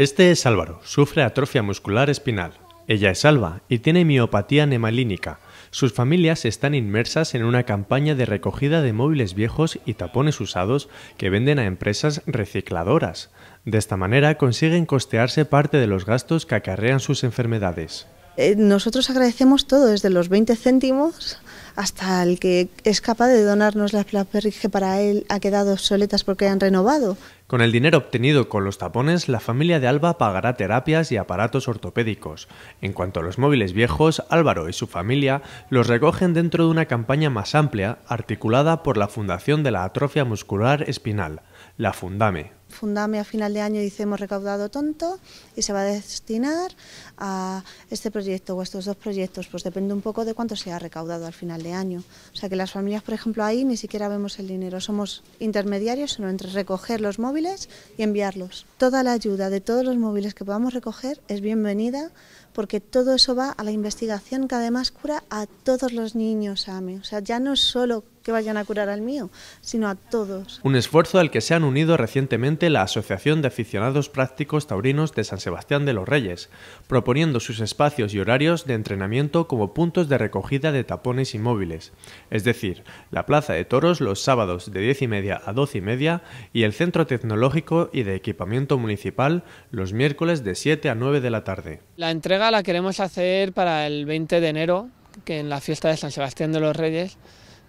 Este es Álvaro, sufre atrofia muscular espinal. Ella es Alba y tiene miopatía nemalínica. Sus familias están inmersas en una campaña de recogida de móviles viejos y tapones usados que venden a empresas recicladoras. De esta manera consiguen costearse parte de los gastos que acarrean sus enfermedades. Eh, nosotros agradecemos todo, desde los 20 céntimos hasta el que es capaz de donarnos las Blackberry que para él ha quedado obsoletas porque han renovado. Con el dinero obtenido con los tapones, la familia de Alba pagará terapias y aparatos ortopédicos. En cuanto a los móviles viejos, Álvaro y su familia los recogen dentro de una campaña más amplia articulada por la Fundación de la Atrofia Muscular Espinal, la Fundame. Fundame a final de año dice hemos recaudado tonto y se va a destinar a este proyecto o a estos dos proyectos, pues depende un poco de cuánto se ha recaudado al final de año. O sea que las familias, por ejemplo, ahí ni siquiera vemos el dinero, somos intermediarios sino entre recoger los móviles y enviarlos. Toda la ayuda de todos los móviles que podamos recoger es bienvenida porque todo eso va a la investigación que además cura a todos los niños AME. O sea, ya no solo que vayan a curar al mío, sino a todos. Un esfuerzo al que se han unido recientemente la Asociación de Aficionados Prácticos Taurinos de San Sebastián de los Reyes, proponiendo sus espacios y horarios de entrenamiento como puntos de recogida de tapones y móviles... es decir, la Plaza de Toros los sábados de 10 y media a 12 y media y el Centro Tecnológico y de Equipamiento Municipal los miércoles de 7 a 9 de la tarde. La entrega la queremos hacer para el 20 de enero, que en la fiesta de San Sebastián de los Reyes,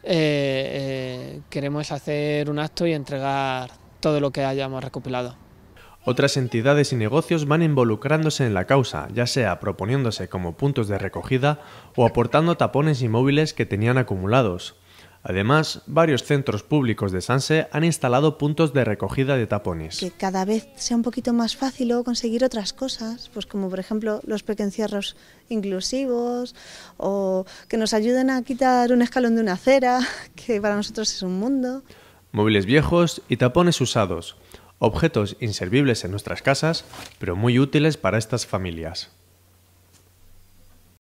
eh, eh, queremos hacer un acto y entregar todo lo que hayamos recopilado. Otras entidades y negocios van involucrándose en la causa, ya sea proponiéndose como puntos de recogida o aportando tapones y móviles que tenían acumulados. Además, varios centros públicos de Sanse han instalado puntos de recogida de tapones. Que cada vez sea un poquito más fácil conseguir otras cosas, pues como por ejemplo los pequeños inclusivos o que nos ayuden a quitar un escalón de una acera, que para nosotros es un mundo. Móviles viejos y tapones usados, objetos inservibles en nuestras casas, pero muy útiles para estas familias.